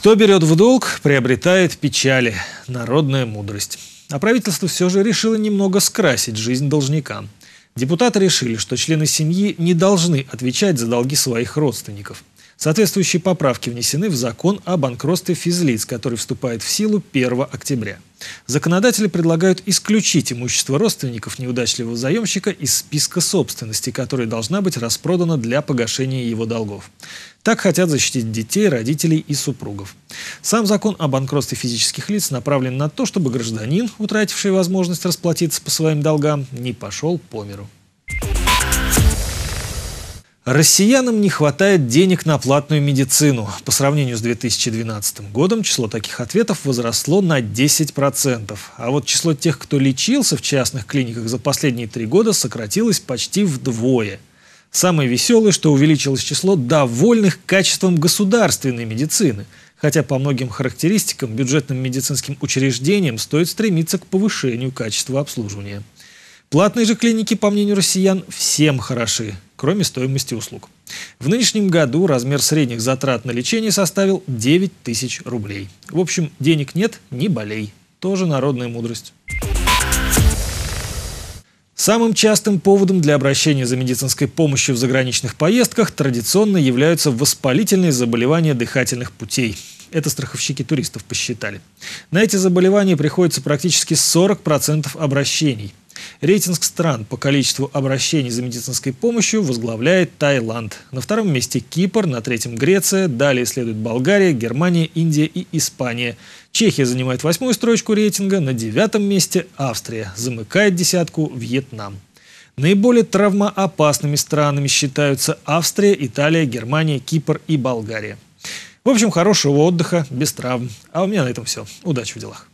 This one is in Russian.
Кто берет в долг, приобретает печали. Народная мудрость. А правительство все же решило немного скрасить жизнь должникам. Депутаты решили, что члены семьи не должны отвечать за долги своих родственников – Соответствующие поправки внесены в закон о банкротстве физлиц, который вступает в силу 1 октября. Законодатели предлагают исключить имущество родственников неудачливого заемщика из списка собственности, которая должна быть распродана для погашения его долгов. Так хотят защитить детей, родителей и супругов. Сам закон о банкротстве физических лиц направлен на то, чтобы гражданин, утративший возможность расплатиться по своим долгам, не пошел по миру. Россиянам не хватает денег на платную медицину. По сравнению с 2012 годом число таких ответов возросло на 10%. А вот число тех, кто лечился в частных клиниках за последние три года, сократилось почти вдвое. Самое веселое, что увеличилось число довольных качеством государственной медицины. Хотя по многим характеристикам бюджетным медицинским учреждениям стоит стремиться к повышению качества обслуживания. Платные же клиники, по мнению россиян, всем хороши кроме стоимости услуг. В нынешнем году размер средних затрат на лечение составил 9 тысяч рублей. В общем, денег нет, не болей. Тоже народная мудрость. Самым частым поводом для обращения за медицинской помощью в заграничных поездках традиционно являются воспалительные заболевания дыхательных путей. Это страховщики туристов посчитали. На эти заболевания приходится практически 40% обращений. Рейтинг стран по количеству обращений за медицинской помощью возглавляет Таиланд. На втором месте Кипр, на третьем Греция, далее следует Болгария, Германия, Индия и Испания. Чехия занимает восьмую строчку рейтинга, на девятом месте Австрия, замыкает десятку Вьетнам. Наиболее травмоопасными странами считаются Австрия, Италия, Германия, Кипр и Болгария. В общем, хорошего отдыха без травм. А у меня на этом все. Удачи в делах.